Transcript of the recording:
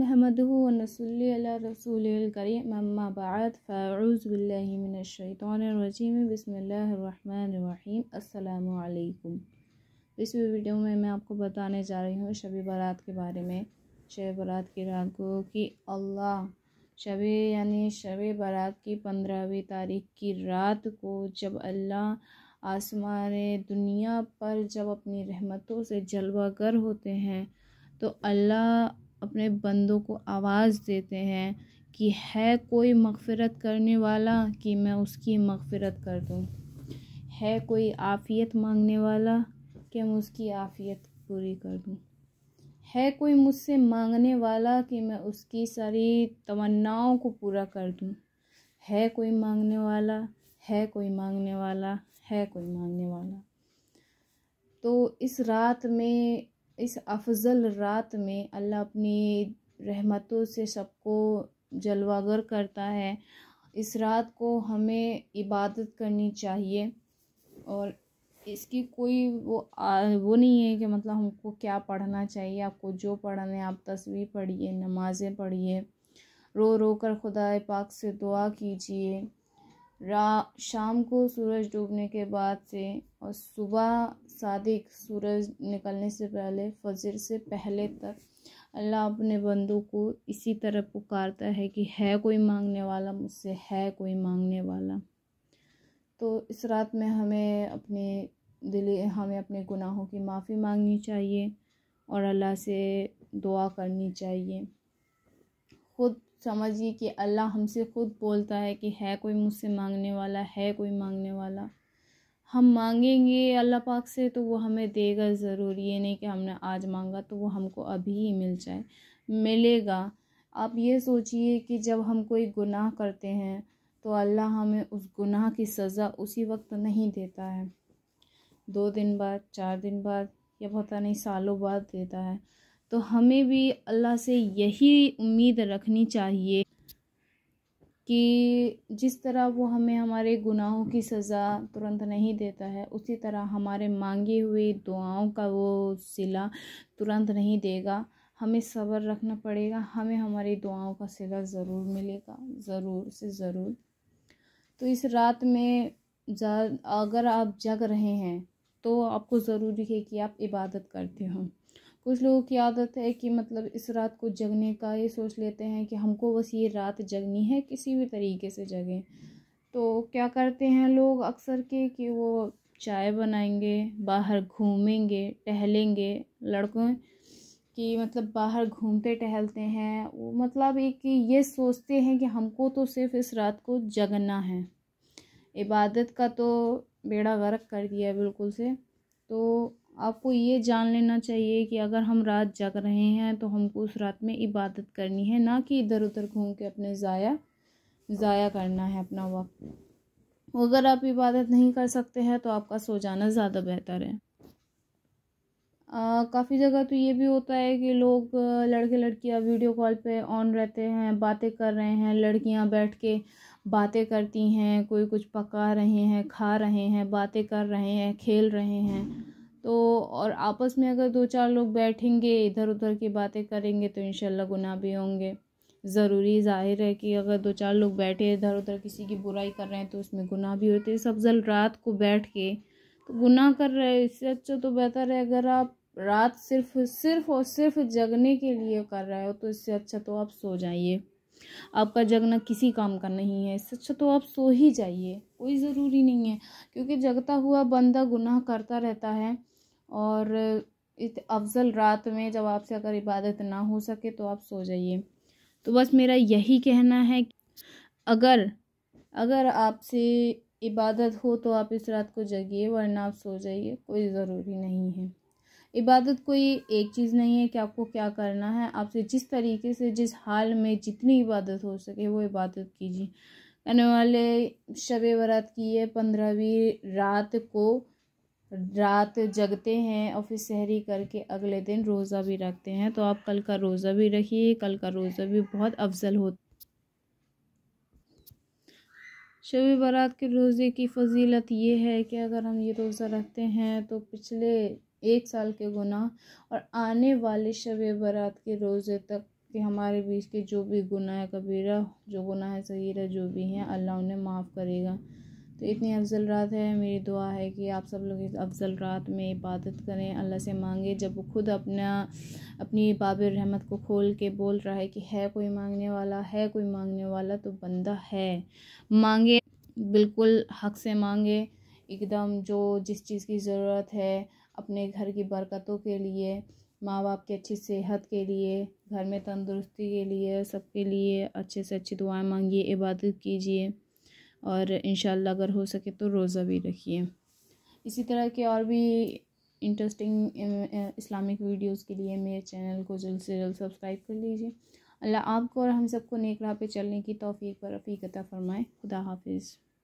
नहमदू रसूल करीम अम्मा फ़ारूज़ बिल्लिमिनशैतरजीम बसमीम अल्लाम इस वीडियो में मैं आपको बताने जा रही हूँ शब बारात के बारे में शब बारात की रात को कि अल्लाह शब यानी शब बारात की पंद्रहवीं तारीख की रात को जब अल्लाह आसमान दुनिया पर जब अपनी रहमतों से जलवागर होते हैं तो अल्लाह अपने बंदों को आवाज़ देते हैं कि है कोई मगफ़रत करने वाला कि मैं उसकी मगफ़रत कर दूँ है कोई आफ़ियत मांगने वाला कि मैं उसकी आफ़ियत पूरी कर दूँ है कोई मुझसे मांगने वाला कि मैं उसकी सारी तमन्नाओं को पूरा कर दूँ है कोई मांगने वाला है कोई मांगने वाला है कोई मांगने वाला तो इस रात में इस अफजल रात में अल्लाह अपनी रहमतों से सबको जलवागर करता है इस रात को हमें इबादत करनी चाहिए और इसकी कोई वो आ, वो नहीं है कि मतलब हमको क्या पढ़ना चाहिए आपको जो पढ़ना है आप तस्वीर पढ़िए नमाज़ें पढ़िए रो रो कर खुदा पाक से दुआ कीजिए रा शाम को सूरज डूबने के बाद से और सुबह सादिक सूरज निकलने से पहले फजर से पहले तक अल्लाह अपने बंदों को इसी तरह पुकारता है कि है कोई मांगने वाला मुझसे है कोई मांगने वाला तो इस रात में हमें अपने दिल हमें अपने गुनाहों की माफ़ी मांगनी चाहिए और अल्लाह से दुआ करनी चाहिए ख़ुद समझिए कि अल्लाह हमसे ख़ुद बोलता है कि है कोई मुझसे मांगने वाला है कोई मांगने वाला हम मांगेंगे अल्लाह पाक से तो वो हमें देगा ज़रूर ये नहीं कि हमने आज मांगा तो वो हमको अभी ही मिल जाए मिलेगा आप ये सोचिए कि जब हम कोई गुनाह करते हैं तो अल्लाह हमें उस गुनाह की सज़ा उसी वक्त नहीं देता है दो दिन बाद चार दिन बाद या पता नहीं सालों बाद देता है तो हमें भी अल्लाह से यही उम्मीद रखनी चाहिए कि जिस तरह वो हमें हमारे गुनाहों की सज़ा तुरंत नहीं देता है उसी तरह हमारे मांगे हुए दुआओं का वो सिला तुरंत नहीं देगा हमें सब्र रखना पड़ेगा हमें हमारी दुआओं का सिला ज़रूर मिलेगा ज़रूर से ज़रूर तो इस रात में अगर आप जग रहे हैं तो आपको ज़रूरी है कि आप इबादत करते हों कुछ लोगों की आदत है कि मतलब इस रात को जगने का ये सोच लेते हैं कि हमको बस ये रात जगनी है किसी भी तरीके से जगें तो क्या करते हैं लोग अक्सर के कि वो चाय बनाएंगे बाहर घूमेंगे टहलेंगे लड़कों कि मतलब बाहर घूमते टहलते हैं वो मतलब एक ये सोचते हैं कि हमको तो सिर्फ इस रात को जगना है इबादत का तो बेड़ा गर्क कर दिया है बिल्कुल से तो आपको ये जान लेना चाहिए कि अगर हम रात जग रहे हैं तो हमको उस रात में इबादत करनी है ना कि इधर उधर घूम के अपने ज़ाया ज़ाया करना है अपना वक्त अगर आप इबादत नहीं कर सकते हैं तो आपका सो जाना ज़्यादा बेहतर है काफ़ी जगह तो ये भी होता है कि लोग लड़के लड़कियां वीडियो कॉल पे ऑन रहते हैं बातें कर रहे हैं लड़कियां बैठ के बातें करती हैं कोई कुछ पका रहे हैं खा रहे हैं बातें कर रहे हैं खेल रहे हैं तो और आपस में अगर दो चार लोग बैठेंगे इधर उधर की बातें करेंगे तो इन गुनाह भी होंगे ज़रूरी जाहिर है कि अगर दो चार लोग बैठे इधर उधर किसी की बुराई कर रहे हैं तो उसमें गुनाह भी होते हैं जल रात को बैठ के तो गुनाह कर रहे हैं इससे अच्छा तो बेहतर है अगर आप रात सिर्फ सिर्फ और सिर्फ जगने के लिए कर रहे हो तो इससे अच्छा तो आप सो जाइए आपका जगना किसी काम का नहीं है इससे अच्छा तो आप सो ही जाइए कोई ज़रूरी नहीं है क्योंकि जगता हुआ बंदा गुनाह करता रहता है और अफजल रात में जब आपसे अगर इबादत ना हो सके तो आप सो जाइए तो बस मेरा यही कहना है कि अगर अगर आपसे इबादत हो तो आप इस रात को जगिए वरना आप सो जाइए कोई ज़रूरी नहीं है इबादत कोई एक चीज़ नहीं है कि आपको क्या करना है आपसे जिस तरीके से जिस हाल में जितनी इबादत हो सके वो इबादत कीजिए आने वाले शब बरात की है पंद्रहवीं रात को रात जगते हैं और फिर सहरी करके अगले दिन रोज़ा भी रखते हैं तो आप कल का रोज़ा भी रखिए कल का रोज़ा भी बहुत अफजल हो शब बारात के रोज़े की फजीलत ये है कि अगर हम ये रोज़ा रखते हैं तो पिछले एक साल के गुनाह और आने वाले शब बारात के रोज़े तक के हमारे बीच के जो भी गुनाह कबीरा जो गुनाह सगीरा जो भी हैं अल्लाह उन्हें माफ़ करेगा तो इतनी अफजल रात है मेरी दुआ है कि आप सब लोग इस अफजल रात में इबादत करें अल्लाह से मांगे जब वो खुद अपना अपनी बाब रहमत को खोल के बोल रहा है कि है कोई मांगने वाला है कोई मांगने वाला तो बंदा है मांगे बिल्कुल हक से मांगे एकदम जो जिस चीज़ की ज़रूरत है अपने घर की बरकतों के लिए माँ बाप की अच्छी सेहत के लिए घर में तंदुरुस्ती के लिए सबके लिए अच्छे से अच्छी दुआएं मांगिए इबादत कीजिए और इन अगर हो सके तो रोज़ा भी रखिए इसी तरह के और भी इंटरेस्टिंग इस्लामिक वीडियोस के लिए मेरे चैनल को जल्द से जल्द सब्सक्राइब कर लीजिए अल्लाह आपको और हम सबको नेक राह पे चलने की तोफ़ी पर रफ़ीकता फ़रमाए खुदा हाफिज़